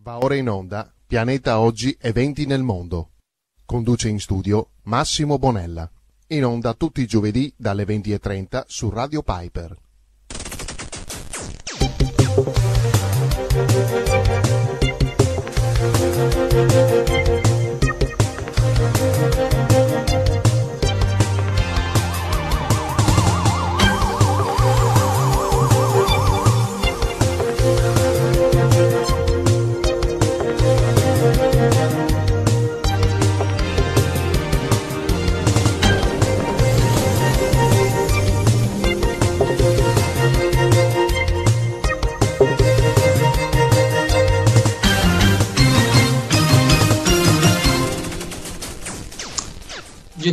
Va ora in onda Pianeta Oggi e Eventi nel Mondo. Conduce in studio Massimo Bonella. In onda tutti i giovedì dalle 20.30 su Radio Piper.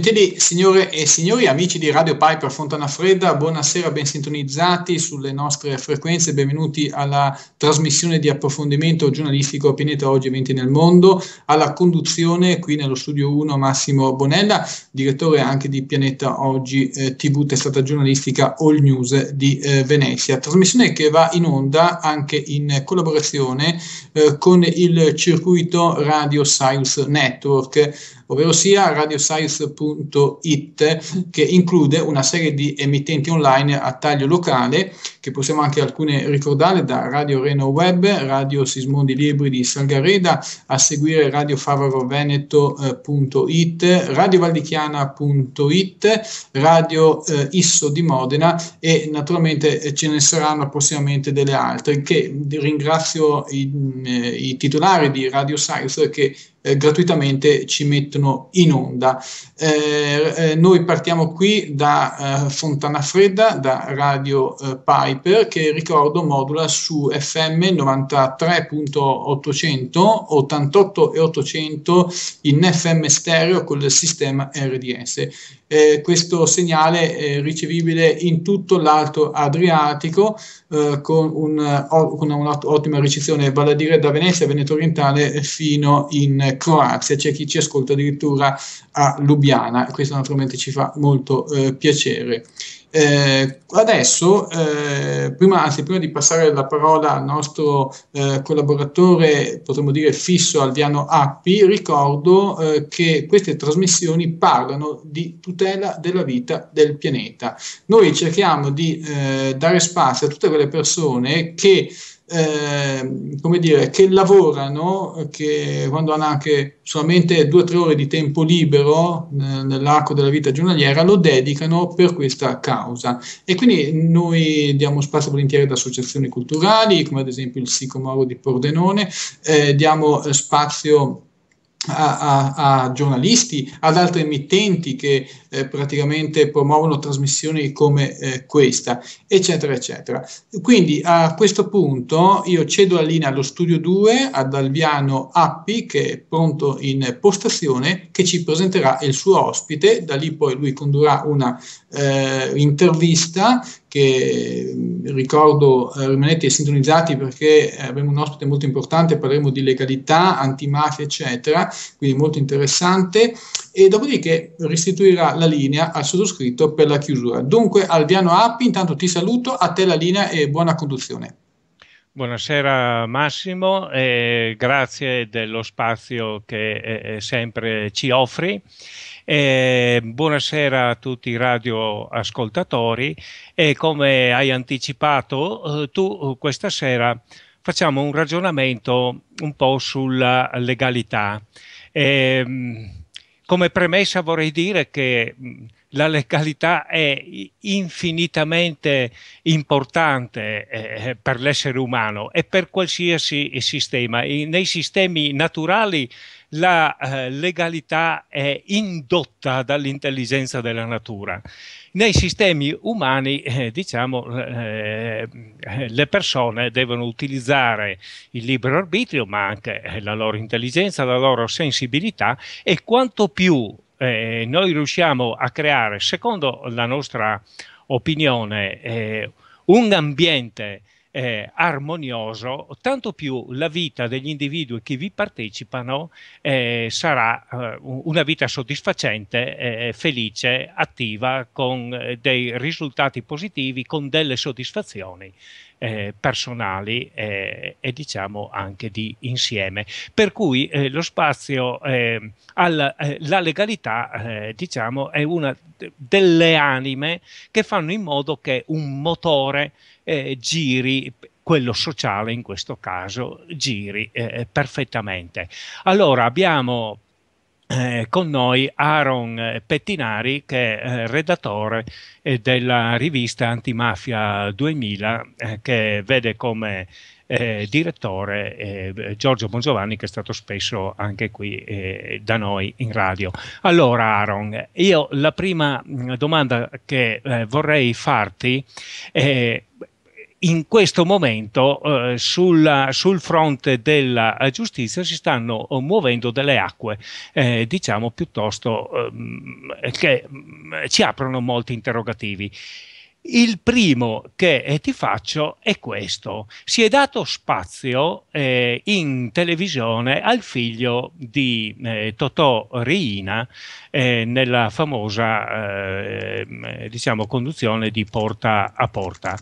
Gentili signore e signori, amici di Radio Piper Fontana Fredda, buonasera, ben sintonizzati sulle nostre frequenze, benvenuti alla trasmissione di approfondimento giornalistico Pianeta Oggi Eventi nel Mondo, alla conduzione qui nello studio 1 Massimo Bonella, direttore anche di Pianeta Oggi eh, TV, testata giornalistica All News di eh, Venezia, trasmissione che va in onda anche in collaborazione eh, con il circuito Radio Science Network ovvero sia radioscience.it che include una serie di emittenti online a taglio locale che possiamo anche alcune ricordare da Radio Reno Web, Radio Sismondi Libri di Salgareda, a seguire Radio Favaro Veneto.it, eh, Radio Valdichiana.it, Radio eh, Isso di Modena e naturalmente eh, ce ne saranno prossimamente delle altre che ringrazio i, i titolari di Radio Science che eh, gratuitamente ci mettono in onda. Eh, eh noi partiamo qui da eh, Fontana Fredda, da Radio eh, Piper, che ricordo modula su FM 93.800, 88 e 800 in FM stereo col sistema RDS. Eh, questo segnale è ricevibile in tutto l'Alto Adriatico eh, con, un, o, con un'ottima ricezione, vale a dire da Venezia, Veneto Orientale fino in Croazia, ecco, c'è chi ci ascolta addirittura a Lubiana, questo naturalmente ci fa molto eh, piacere. Eh, adesso, eh, prima, anzi, prima di passare la parola al nostro eh, collaboratore, potremmo dire fisso Alviano Appi, ricordo eh, che queste trasmissioni parlano di tutela della vita del pianeta. Noi cerchiamo di eh, dare spazio a tutte quelle persone che Ehm, come dire, che lavorano, che quando hanno anche solamente due o tre ore di tempo libero eh, nell'arco della vita giornaliera, lo dedicano per questa causa. E quindi noi diamo spazio volentieri ad associazioni culturali, come ad esempio il Sicomoro di Pordenone, eh, diamo spazio a, a, giornalisti, ad altre emittenti che eh, praticamente promuovono trasmissioni come eh, questa, eccetera, eccetera. Quindi a questo punto io cedo la linea allo studio 2, ad Alviano Appi, che è pronto in postazione, che ci presenterà il suo ospite, da lì poi lui condurrà una eh, intervista che ricordo eh, rimanete sintonizzati perché abbiamo un ospite molto importante, parleremo di legalità, antimafia, eccetera, quindi molto interessante. E dopodiché restituirà la linea al sottoscritto per la chiusura. Dunque, Alviano Appi, intanto ti saluto, a te la linea e buona conduzione. Buonasera Massimo, grazie dello spazio che eh, eh sempre ci offri. Eh, buonasera a tutti i radioascoltatori e come hai anticipato eh, tu eh, questa sera facciamo un ragionamento un po' sulla legalità. Eh, come premessa vorrei dire che mm, la legalità è infinitamente importante eh, per l'essere umano e per qualsiasi sistema. I, nei sistemi naturali la eh, legalità è indotta dall'intelligenza della natura. Nei sistemi umani, eh, diciamo, eh, eh le persone devono utilizzare il libero arbitrio, ma anche eh, la loro intelligenza, la loro sensibilità e quanto più eh, noi riusciamo a creare, secondo la nostra opinione, un ambiente eh, armonioso, tanto più la vita degli individui che vi partecipano eh, sarà eh, una vita soddisfacente, eh, eh, felice, attiva, con dei risultati positivi, con delle soddisfazioni. Eh, personali eh, e diciamo anche di insieme. Per cui eh, lo spazio alla legalità diciamo è una delle anime che fanno in modo che un motore eh, giri quello sociale in questo caso giri eh, eh, perfettamente. Allora abbiamo eh, con noi Aaron Pettinari che è eh, redattore eh, della rivista Antimafia 2000 eh, che vede come eh, direttore Giorgio Bongiovanni che è stato spesso anche qui da noi in radio. Allora Aaron, io la prima mm, domanda che vorrei farti è in questo momento eh, sulla, sul fronte della eh, giustizia si stanno eh, muovendo delle acque, eh, diciamo piuttosto eh, che mm, ci aprono molti interrogativi. Il primo che eh, ti faccio è questo. Si è dato spazio eh, in televisione al figlio di eh, Totò Reina eh, nella famosa diciamo, conduzione di porta a porta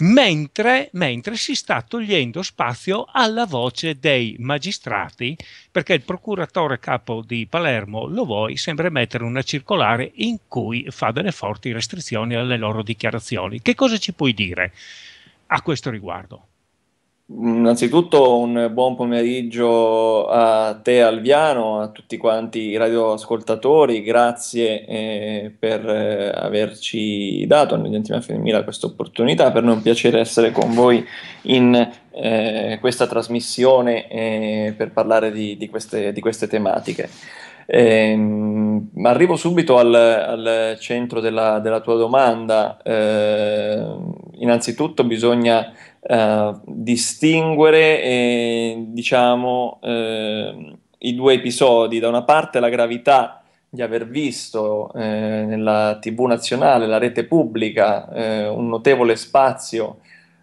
mentre, mentre, si sta togliendo spazio alla voce dei magistrati, perché il procuratore capo di Palermo, lo vuoi, sembra mettere una circolare in cui fa delle forti restrizioni alle loro dichiarazioni. Che cosa ci puoi dire a questo riguardo? Innanzitutto un buon pomeriggio a te Alviano, a tutti quanti i radioascoltatori, grazie eh, per eh, averci dato all'Identità Femminile questa opportunità, per noi è un piacere essere con voi in eh, questa trasmissione eh, per parlare di, di, queste, di queste tematiche. Eh, arrivo subito al, al centro della, della, tua domanda. Eh, innanzitutto bisogna eh, distinguere, eh, diciamo, eh, i due episodi. Da una parte la gravità di aver visto eh, nella TV nazionale, la rete pubblica, eh, un notevole spazio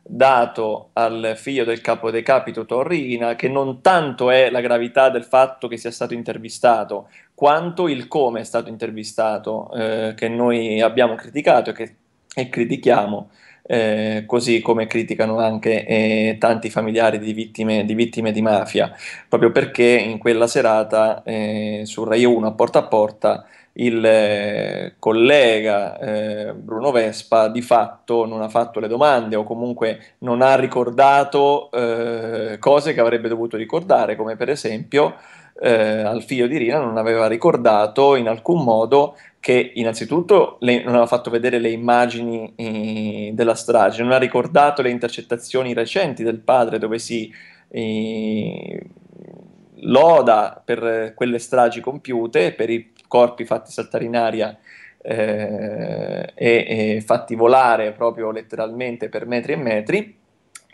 dato al figlio del capo dei capito Torrina, che non tanto è la gravità del fatto che sia stato intervistato, quanto il come è stato intervistato, eh, che noi abbiamo criticato e che e critichiamo eh, così come criticano anche eh, tanti familiari di vittime, di vittime, di mafia, proprio perché in quella serata eh, su Rai 1 a porta a porta il eh, collega eh, Bruno Vespa di fatto non ha fatto le domande o comunque non ha ricordato eh, cose che avrebbe dovuto ricordare, come per esempio eh, al figlio di Rina non aveva ricordato in alcun modo che innanzitutto le, non aveva fatto vedere le immagini eh, della strage, non ha ricordato le intercettazioni recenti del padre dove si eh, loda per quelle stragi compiute, per i corpi fatti saltare in aria eh, e, e fatti volare proprio letteralmente per metri e metri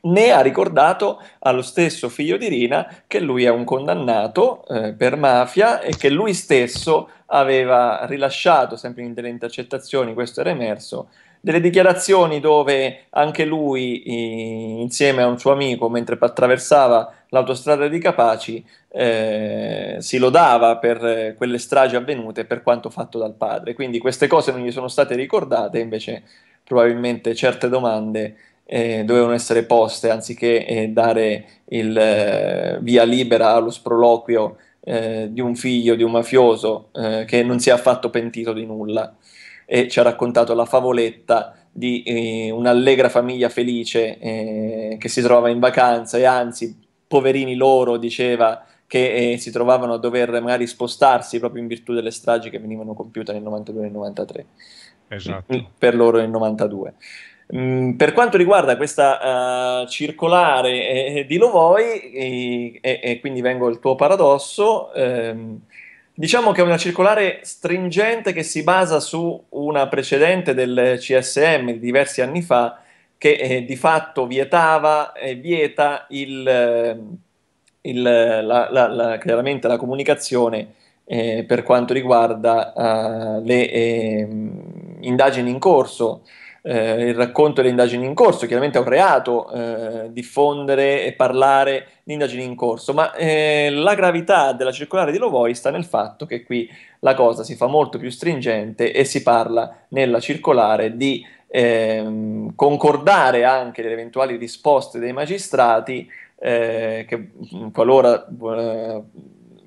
né ha ricordato allo stesso figlio di Rina che lui è un condannato eh, per mafia e che lui stesso aveva rilasciato, sempre in delle intercettazioni, questo era emerso, delle dichiarazioni dove anche lui, eh, insieme a un suo amico, mentre attraversava l'autostrada di Capaci, eh, si lodava per quelle stragi avvenute per quanto fatto dal padre. Quindi queste cose non gli sono state ricordate, invece probabilmente certe domande eh, dovevano essere poste anziché eh, dare il eh, via libera allo sproloquio eh, di un figlio di un mafioso eh, che non si è affatto pentito di nulla e ci ha raccontato la favoletta di eh, un'allegra famiglia felice che si trova in vacanza e anzi poverini loro diceva che si trovavano a dover magari spostarsi proprio in virtù delle stragi che venivano compiute nel 92 e nel 93 esatto. per loro nel 92 Mm, per quanto riguarda questa uh, circolare eh, eh, di Lovoi, e, e, e, quindi vengo al tuo paradosso, ehm, diciamo che è una circolare stringente che si basa su una precedente del CSM di diversi anni fa, che eh, di fatto vietava e eh, vieta il, eh, il, la, la, la, chiaramente la comunicazione per quanto riguarda uh, le ehm, indagini in corso eh, il racconto delle indagini in corso, chiaramente è un reato eh, diffondere e parlare di indagini in corso, ma eh, la gravità della circolare di Lovoi sta nel fatto che qui la cosa si fa molto più stringente e si parla nella circolare di ehm, concordare anche le eventuali risposte dei magistrati eh, che qualora eh,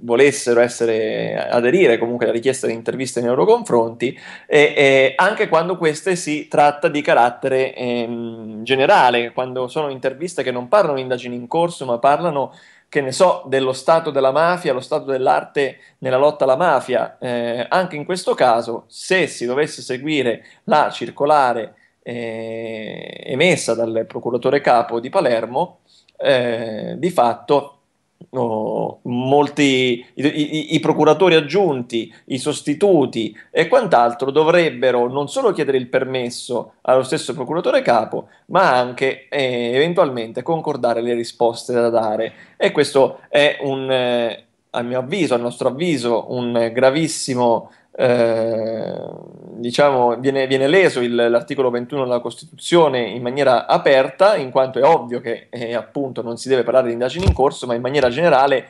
volessero essere, aderire comunque alla richiesta di interviste nei loro confronti, e, e anche quando queste si tratta di carattere ehm, generale, quando sono interviste che non parlano di indagini in corso, ma parlano che ne so, dello stato della mafia, lo stato dell'arte nella lotta alla mafia. Eh, anche in questo caso, se si dovesse seguire la circolare eh, emessa dal procuratore capo di Palermo, eh, di fatto oh, molti, i, i, i, procuratori aggiunti, i sostituti e quant'altro dovrebbero non solo chiedere il permesso allo stesso procuratore capo, ma anche eh, eventualmente concordare le risposte da dare. E questo è un, eh, a mio avviso, a nostro avviso, un gravissimo eh, diciamo, viene, viene leso il, l'articolo 21 della Costituzione in maniera aperta, in quanto è ovvio che eh, appunto non si deve parlare di indagini in corso, ma in maniera generale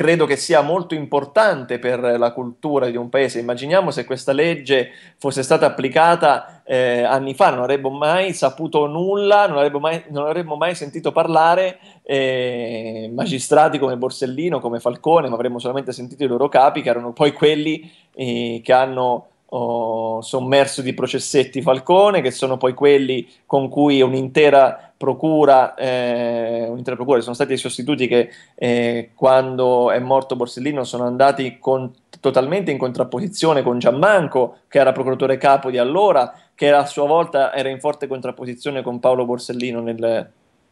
credo che sia molto importante per la cultura di un paese. Immaginiamo se questa legge fosse stata applicata eh, anni fa, non avremmo mai saputo nulla, non avremmo mai, non avremmo mai sentito parlare eh, magistrati come Borsellino, come Falcone, ma avremmo solamente sentito i loro capi, che erano poi quelli eh, che hanno oh, sommerso di processetti Falcone, che sono poi quelli con cui un'intera procura, eh, un'intera procura sono stati i sostituti che eh, quando è morto Borsellino sono andati con, totalmente in contrapposizione con Giammanco, che era procuratore capo di allora, che a sua volta era in forte contrapposizione con Paolo Borsellino nel,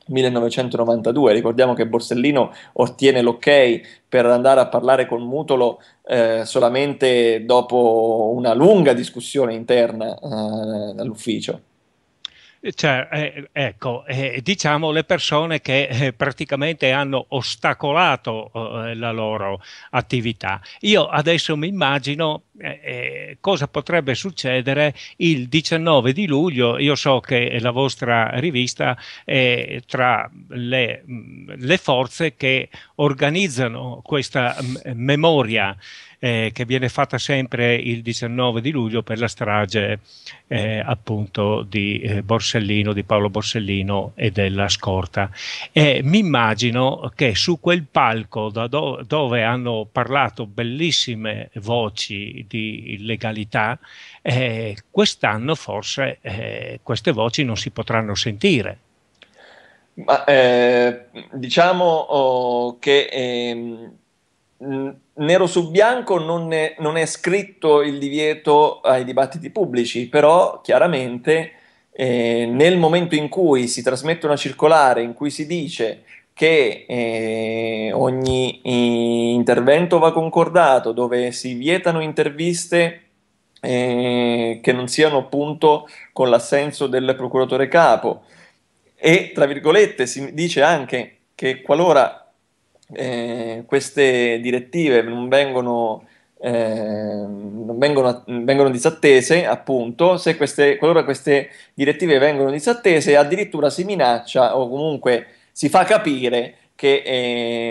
1992. Ricordiamo che Borsellino ottiene l'ok per andare a parlare con Mutolo eh, solamente dopo una lunga discussione interna eh, all'ufficio. Eh, cioè, eh, ecco, eh, diciamo le persone che eh, praticamente hanno ostacolato eh, la loro attività. Io adesso mi immagino eh, cosa potrebbe succedere il 19 di luglio. Io so che la vostra rivista è tra le, mm, le forze che organizzano questa mm, memoria eh, che viene fatta sempre il 19 di luglio per la strage eh, appunto di eh, Borsellino, di Paolo Borsellino e della scorta. E mi immagino che su quel palco do- dove hanno parlato bellissime voci di legalità, eh, quest'anno forse eh, queste voci non si potranno sentire. Ma, eh, diciamo oh, che eh, nero su bianco non è, non è, scritto il divieto ai dibattiti pubblici, però chiaramente eh, nel momento in cui si trasmette una circolare in cui si dice che eh, ogni eh, intervento va concordato, dove si vietano interviste eh, che non siano appunto con l'assenso del procuratore capo e tra virgolette si dice anche che qualora eh, queste direttive non vengono, eh, non vengono, vengono disattese, appunto, se queste, qualora queste direttive vengono disattese, addirittura si minaccia o comunque si fa capire che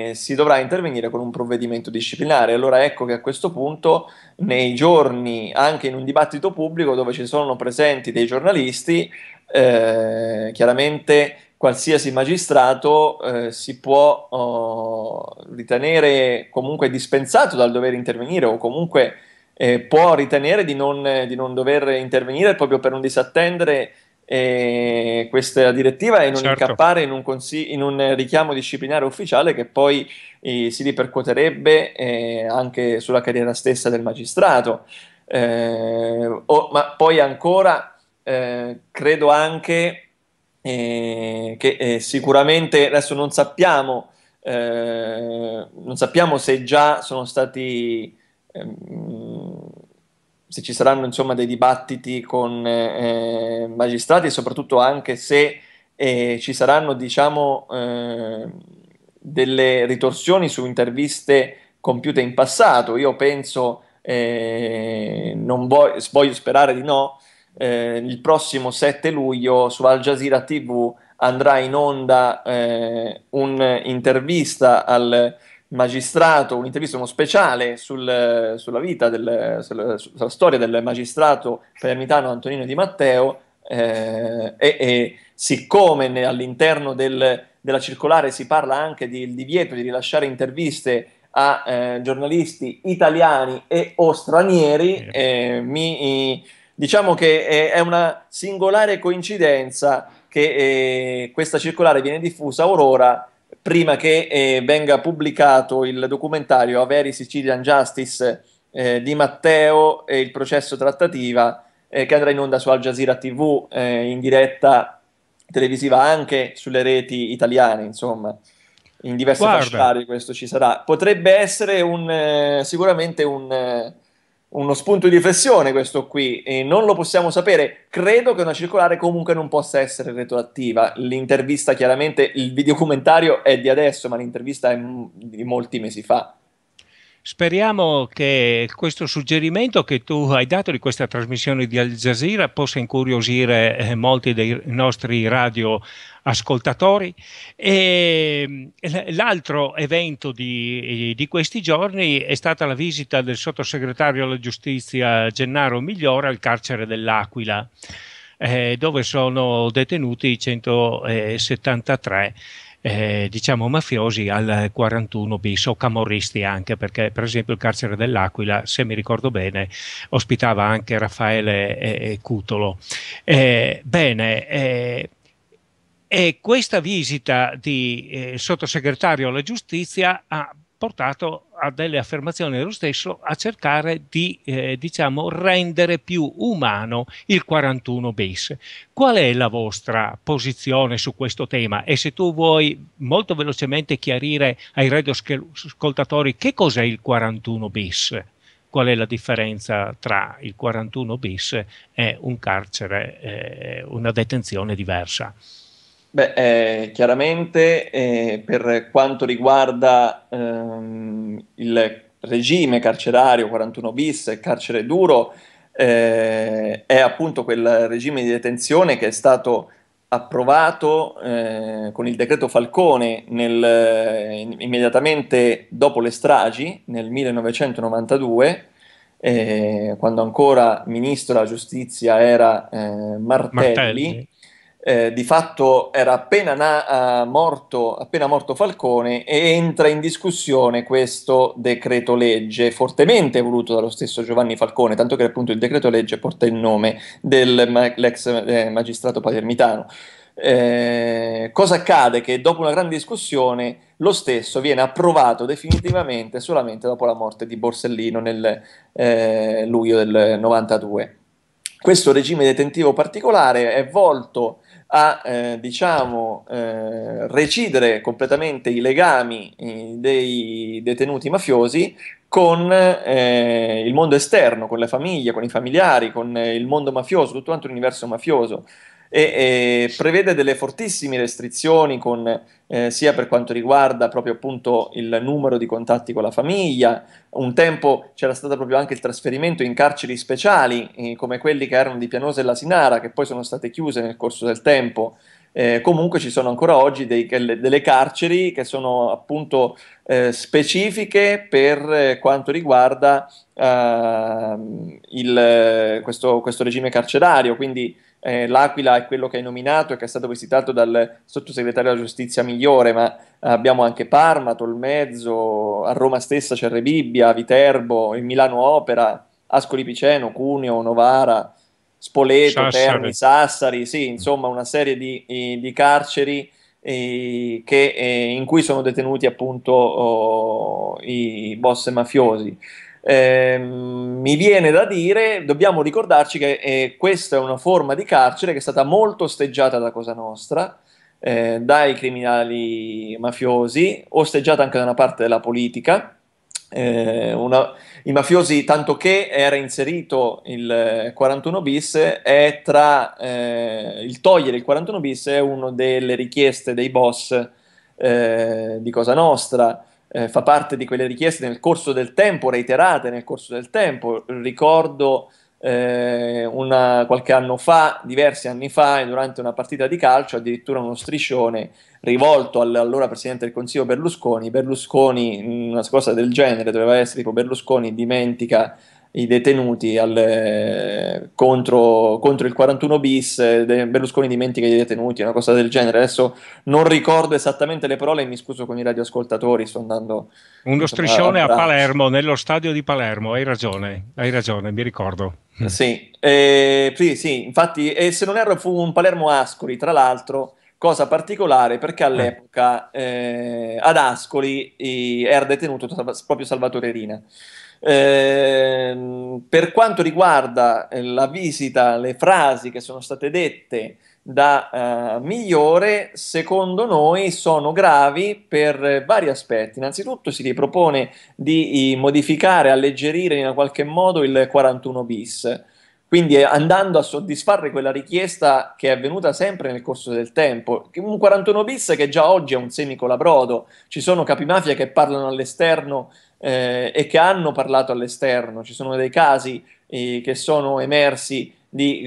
eh, si dovrà intervenire con un provvedimento disciplinare. Allora ecco che a questo punto, nei giorni, anche in un dibattito pubblico dove ci sono presenti dei giornalisti, eh, chiaramente qualsiasi magistrato eh, si può oh, ritenere comunque dispensato dal dover intervenire o comunque eh, può ritenere di non, di non, dover intervenire proprio per non disattendere eh, questa direttiva e non certo. incappare in un, consi- in un, richiamo disciplinare ufficiale che poi eh, si ripercuoterebbe eh, anche sulla carriera stessa del magistrato. Eh, o, ma poi ancora credo anche eh, che eh, sicuramente adesso non sappiamo, eh, non sappiamo se già sono stati, ehm, se ci saranno insomma dei dibattiti con eh, magistrati e soprattutto anche se eh, ci saranno diciamo delle ritorsioni su interviste compiute in passato. Io penso, non voglio, voglio sperare di no, eh, il prossimo 7 luglio su Al Jazeera TV andrà in onda eh, un'intervista al magistrato, un'intervista, uno speciale sul, sulla vita, del, sulla, sulla, storia del magistrato palermitano Antonino Di Matteo eh, e, e, siccome ne, all'interno del, della circolare si parla anche del divieto di rilasciare interviste a eh, giornalisti italiani e o stranieri, eh, mi Diciamo che è una singolare coincidenza che eh, questa circolare viene diffusa a Aurora prima che eh, venga pubblicato il documentario Averi Sicilian Justice eh, di Matteo e il processo trattativa che andrà in onda su Al Jazeera TV in diretta televisiva anche sulle reti italiane, insomma, in diverse Guarda. questo ci sarà. Potrebbe essere un, sicuramente un uno spunto di riflessione questo qui, e non lo possiamo sapere. Credo che una circolare comunque non possa essere retroattiva. L'intervista, chiaramente, il videocumentario è di adesso, ma l'intervista è di molti mesi fa. Speriamo che questo suggerimento che tu hai dato di questa trasmissione di Al Jazeera possa incuriosire eh, molti dei nostri radioascoltatori. E eh, l'altro evento di, di, questi giorni è stata la visita del sottosegretario alla giustizia Gennaro Migliore al carcere dell'Aquila, eh, dove sono detenuti 173 eh, diciamo mafiosi al 41 bis o camorristi anche perché per esempio il carcere dell'Aquila se mi ricordo bene ospitava anche Raffaele eh, eh Cutolo eh, bene eh, e questa visita di eh, sottosegretario alla giustizia ha portato a delle affermazioni dello stesso a cercare di eh, diciamo, rendere più umano il 41 bis. Qual è la vostra posizione su questo tema? E se tu vuoi molto velocemente chiarire ai radioascoltatori che cos'è il 41 bis? Qual è la differenza tra il 41 bis e un carcere, eh, una detenzione diversa? Beh, eh, chiaramente eh, per quanto riguarda ehm, il regime carcerario 41 bis, e carcere duro, eh, è appunto quel regime di detenzione che è stato approvato eh, con il decreto Falcone nel, immediatamente dopo le stragi nel 1992. Eh, quando ancora ministro della giustizia era eh, Martelli, Martelli eh, di fatto era appena, na- eh, morto, appena morto Falcone e entra in discussione questo decreto legge fortemente voluto dallo stesso Giovanni Falcone, tanto che appunto il decreto legge porta il nome dell'ex eh, magistrato palermitano. Eh, cosa accade? Che dopo una grande discussione lo stesso viene approvato definitivamente solamente dopo la morte di Borsellino nel eh, luglio del 92. Questo regime detentivo particolare è volto a eh, diciamo, eh, recidere completamente i legami eh, dei detenuti mafiosi con eh, il mondo esterno, con la famiglia, con i familiari, con eh, il mondo mafioso, tutto quanto l'universo mafioso e, e prevede delle fortissime restrizioni con, eh, sia per quanto riguarda proprio appunto il numero di contatti con la famiglia, un tempo c'era stato proprio anche il trasferimento in carceri speciali eh, come quelli che erano di Pianosa e la Sinara che poi sono state chiuse nel corso del tempo. Eh, comunque ci sono ancora oggi dei, delle carceri che sono appunto eh, specifiche per eh, quanto riguarda eh, il, questo, questo, regime carcerario, quindi eh, L'Aquila è quello che hai nominato e che è stato visitato dal sottosegretario della giustizia migliore, ma abbiamo anche Parma, Tolmezzo, a Roma stessa c'è Rebibbia, Viterbo, il Milano Opera, Ascoli Piceno, Cuneo, Novara, Spoleto, Sassari. Terni, Sassari, sì, insomma una serie di, di carceri eh, che, eh, in cui sono detenuti appunto oh, i boss mafiosi. Ehm, mi viene da dire, dobbiamo ricordarci che eh, questa è una forma di carcere che è stata molto osteggiata da Cosa Nostra, eh, dai criminali mafiosi, osteggiata anche da una parte della politica. Eh, una, I mafiosi, tanto che era inserito il 41 bis, è tra eh, il togliere il 41 bis è una delle richieste dei boss eh, di Cosa Nostra eh, fa parte di quelle richieste nel corso del tempo, reiterate nel corso del tempo. Ricordo eh, una, qualche anno fa, diversi anni fa, durante una partita di calcio, addirittura uno striscione rivolto all'allora Presidente del Consiglio Berlusconi. Berlusconi, una cosa del genere, doveva essere tipo Berlusconi dimentica i detenuti al, eh, contro, contro, il 41 bis, eh, Berlusconi dimentica i detenuti, una cosa del genere. Adesso non ricordo esattamente le parole mi scuso con i radioascoltatori, sto andando... Uno striscione a, a Palermo, nello stadio di Palermo, hai ragione, hai ragione, mi ricordo. Mm. Sì, eh, sì, sì, infatti, e se non erro fu un Palermo Ascoli, tra l'altro cosa particolare perché eh. all'epoca eh, ad Ascoli era detenuto proprio Salvatore Rina. Ehm, per quanto riguarda eh, la visita, le frasi che sono state dette da eh, Migliore, secondo noi sono gravi per vari aspetti. Innanzitutto si ripropone di modificare, alleggerire in qualche modo il 41 bis. Quindi eh, andando a soddisfare quella richiesta che è avvenuta sempre nel corso del tempo, un 41 bis che già oggi è un semicolabrodo, ci sono capimafia che parlano all'esterno eh, e che hanno parlato all'esterno. Ci sono dei casi eh, che sono emersi di,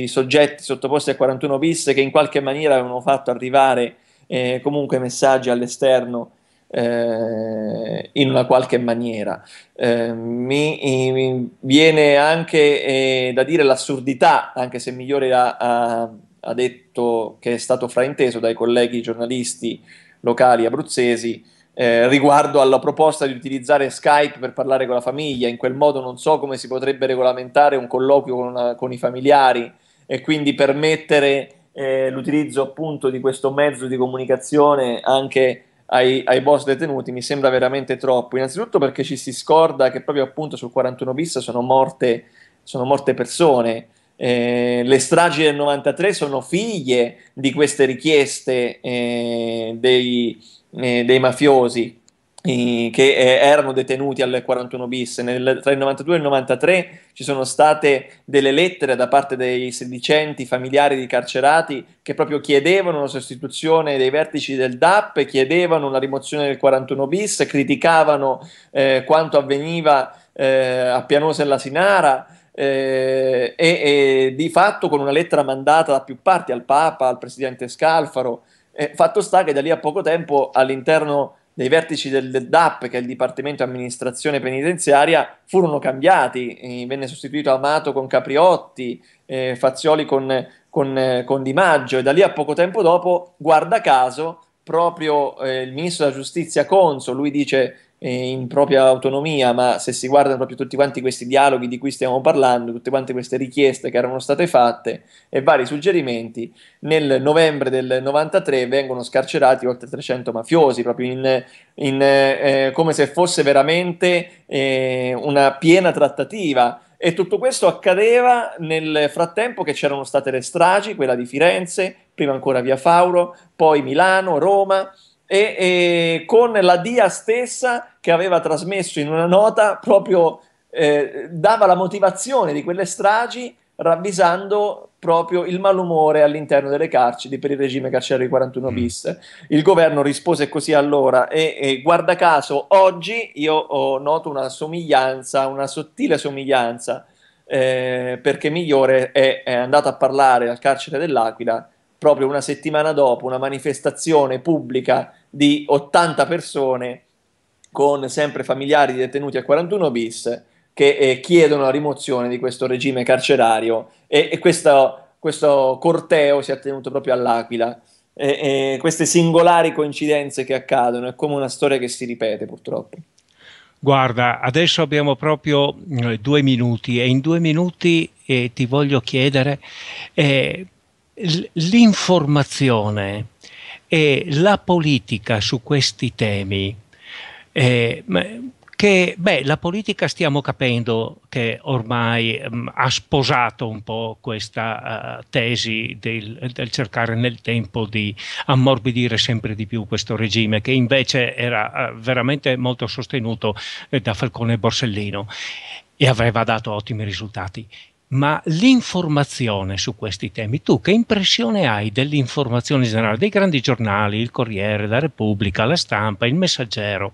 di, soggetti sottoposti a 41 bis che in qualche maniera avevano fatto arrivare eh, comunque messaggi all'esterno eh, in una qualche maniera. Eh, mi, mi, viene anche eh, da dire l'assurdità, anche se Migliore ha, ha, ha, detto che è stato frainteso dai colleghi giornalisti locali abruzzesi, eh, riguardo alla proposta di utilizzare Skype per parlare con la famiglia. In quel modo non so come si potrebbe regolamentare un colloquio con, una, con i familiari e quindi permettere eh, l'utilizzo appunto di questo mezzo di comunicazione anche ai, ai, boss detenuti mi sembra veramente troppo. Innanzitutto perché ci si scorda che proprio appunto sul 41 bis sono morte, sono morte persone. Eh, le stragi del 93 sono figlie di queste richieste eh, dei, eh, dei mafiosi che eh, erano detenuti al 41 bis. Nel, tra il 92 e il 93 ci sono state delle lettere da parte dei sedicenti familiari di carcerati che proprio chiedevano la sostituzione dei vertici del DAP, chiedevano la rimozione del 41 bis, criticavano eh, quanto avveniva eh, a Pianosa e la Sinara. Eh, e, e di fatto con una lettera mandata da più parti al Papa, al Presidente Scalfaro, eh, fatto sta che da lì a poco tempo all'interno dei vertici del DAP, che è il Dipartimento Amministrazione Penitenziaria, furono cambiati, eh, venne sostituito Amato con Capriotti, eh, Fazzioli con, con, eh, con, Di Maggio e da lì a poco tempo dopo, guarda caso, proprio eh, il Ministro della Giustizia Conso, lui dice eh, in propria autonomia, ma se si guardano proprio tutti quanti questi dialoghi di cui stiamo parlando, tutte quante queste richieste che erano state fatte e vari suggerimenti, nel novembre del 93 vengono scarcerati oltre 300 mafiosi, proprio in, in, eh, come se fosse veramente eh, una piena trattativa. E tutto questo accadeva nel frattempo che c'erano state le stragi, quella di Firenze, prima ancora via Fauro, poi Milano, Roma, e, e con la DIA stessa che aveva trasmesso in una nota proprio eh, dava la motivazione di quelle stragi ravvisando proprio il malumore all'interno delle carceri per il regime carcerario di 41 mm. bis. Il governo rispose così allora e, e guarda caso oggi io oh, noto una somiglianza, una sottile somiglianza, eh, perché Migliore è, è andato a parlare al carcere dell'Aquila proprio una settimana dopo una manifestazione pubblica di 80 persone con sempre familiari detenuti a 41 bis che eh, chiedono la rimozione di questo regime carcerario e, e questo, questo, corteo si è tenuto proprio all'Aquila. E, e queste singolari coincidenze che accadono è come una storia che si ripete purtroppo. Guarda, adesso abbiamo proprio eh, due minuti e in due minuti eh, ti voglio chiedere eh, l'informazione e la politica su questi temi. Eh, che beh, la politica stiamo capendo che ormai mh, mm, ha sposato un po' questa uh, tesi del, del, cercare nel tempo di ammorbidire sempre di più questo regime, che invece era uh, veramente molto sostenuto eh, da Falcone e Borsellino e aveva dato ottimi risultati ma l'informazione su questi temi, tu che impressione hai dell'informazione generale, dei grandi giornali, il Corriere, la Repubblica, la Stampa, il Messaggero?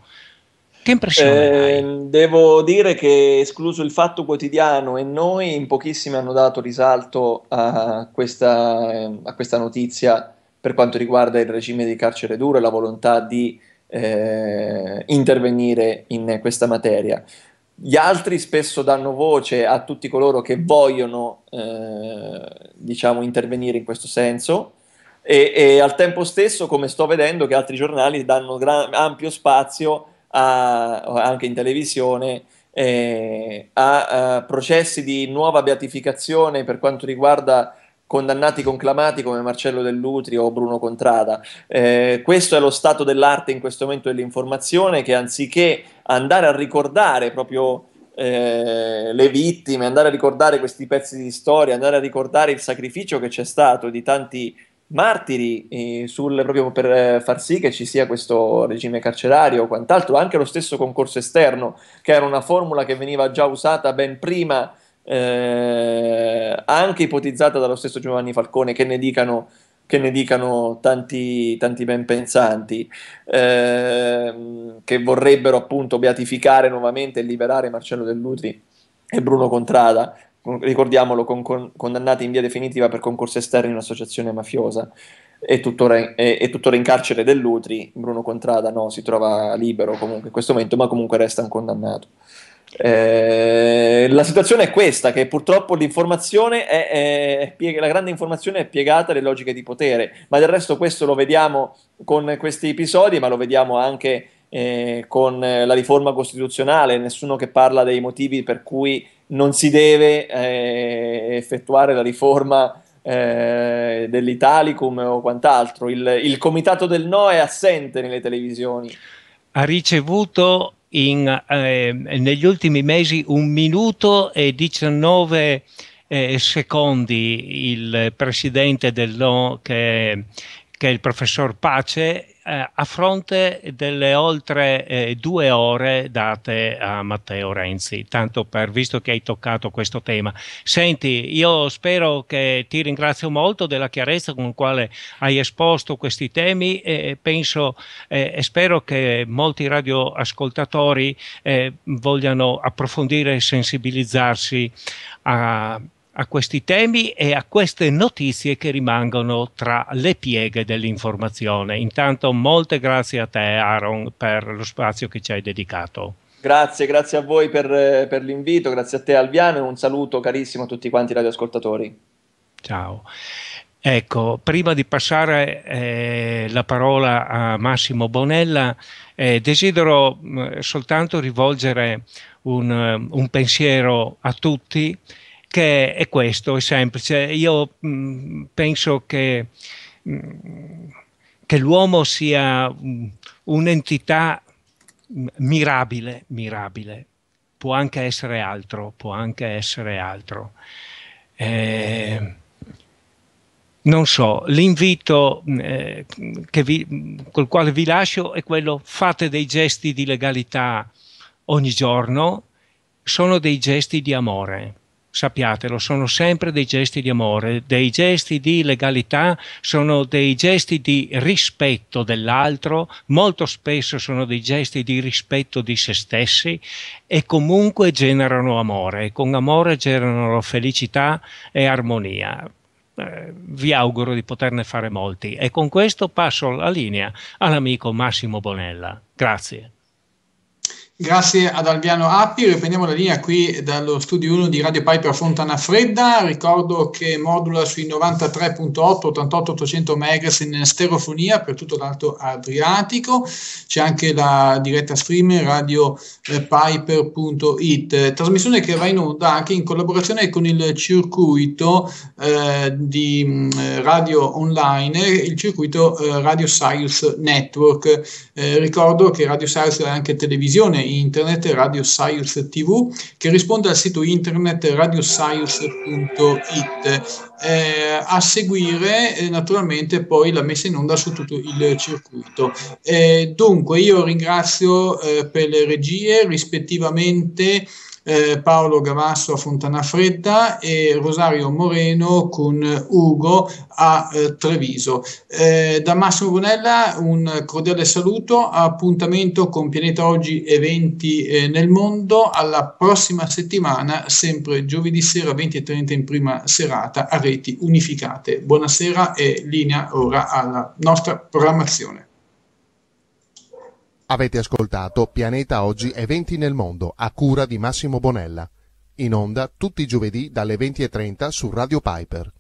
Che impressione eh, hai? Ehm, devo dire che escluso il Fatto Quotidiano e noi, in pochissimi hanno dato risalto a questa, a questa notizia per quanto riguarda il regime di carcere duro e la volontà di eh, intervenire in questa materia gli altri spesso danno voce a tutti coloro che vogliono eh, diciamo, intervenire in questo senso e, e, al tempo stesso, come sto vedendo, che altri giornali danno gran, ampio spazio a, anche in televisione eh, a, a, processi di nuova beatificazione per quanto riguarda condannati conclamati come Marcello Dell'Utri o Bruno Contrada. Eh, questo è lo stato dell'arte in questo momento dell'informazione che anziché andare a ricordare proprio eh, le vittime, andare a ricordare questi pezzi di storia, andare a ricordare il sacrificio che c'è stato di tanti martiri eh, sul, proprio per eh, far sì che ci sia questo regime carcerario o quant'altro, anche lo stesso concorso esterno, che era una formula che veniva già usata ben prima eh, anche ipotizzata dallo stesso Giovanni Falcone, che ne dicano, che ne dicano tanti, tanti ben pensanti, eh, che vorrebbero appunto beatificare nuovamente e liberare Marcello Dell'Utri e Bruno Contrada, ricordiamolo, con, con, condannati in via definitiva per concorso esterno in un'associazione mafiosa. È tuttora, è, è tuttora in carcere dell'Utri, Bruno Contrada no, si trova libero comunque in questo momento, ma comunque resta un condannato. Eh, la situazione è questa, che purtroppo l'informazione è, è, è, la grande informazione è piegata alle logiche di potere, ma del resto questo lo vediamo con questi episodi, ma lo vediamo anche eh, con la riforma costituzionale, nessuno che parla dei motivi per cui non si deve eh, effettuare la riforma eh, dell'Italicum o quant'altro, il, il comitato del no è assente nelle televisioni ha ricevuto in, eh, negli ultimi mesi un minuto e 19 eh, secondi il presidente dell'ONU, che, che, è il professor Pace, eh, a fronte delle oltre eh, due ore date a Matteo Renzi, tanto per visto che hai toccato questo tema. Senti, io spero che ti ringrazio molto della chiarezza con la quale hai esposto questi temi e penso eh, e spero che molti radioascoltatori eh, vogliano approfondire e sensibilizzarsi a a questi temi e a queste notizie che rimangono tra le pieghe dell'informazione. Intanto molte grazie a te Aaron per lo spazio che ci hai dedicato. Grazie, grazie a voi per, per l'invito, grazie a te Alviano e un saluto carissimo a tutti quanti i radioascoltatori. Ciao. Ecco, prima di passare eh, la parola a Massimo Bonella, eh, desidero mh, soltanto rivolgere un, un pensiero a tutti che è questo, è semplice. Io mh, mm, penso che, mh, mm, che l'uomo sia mm, un'entità mirabile, mirabile, può anche essere altro, può anche essere altro. Eh, non so, l'invito eh, vi, col quale vi lascio è quello fate dei gesti di legalità ogni giorno, sono dei gesti di amore sappiatelo, sono sempre dei gesti di amore, dei gesti di legalità, sono dei gesti di rispetto dell'altro, molto spesso sono dei gesti di rispetto di se stessi e comunque generano amore, con amore generano felicità e armonia. Eh, vi auguro di poterne fare molti e con questo passo la linea all'amico Massimo Bonella. Grazie. Grazie ad Alviano Appi, riprendiamo la linea qui dallo studio 1 di Radio Piper Fontana Fredda, ricordo che modula sui 93.8 88 MHz in stereofonia per tutto l'Alto Adriatico, c'è anche la diretta stream radiopiper.it, eh, trasmissione che va in onda anche in collaborazione con il circuito eh, di mm, radio online, il circuito eh, Radio Science Network, eh, ricordo che Radio Science è anche televisione internet Radio Science TV che risponde al sito internet radioscience.it. Eh, a seguire eh, naturalmente poi la messa in onda su tutto il circuito. Eh, dunque io ringrazio eh, per le regie rispettivamente eh, Paolo Gavasso a Fontana Fredda e Rosario Moreno con Ugo a eh, Treviso. Eh, da Massimo Bonella un cordiale saluto, appuntamento con Pianeta Oggi Eventi eh, nel Mondo, alla prossima settimana, sempre giovedì sera 20.30 in prima serata a reti unificate. Buonasera e linea ora alla nostra programmazione. Avete ascoltato Pianeta Oggi Eventi nel Mondo a cura di Massimo Bonella. In onda tutti i giovedì dalle 20.30 su Radio Piper.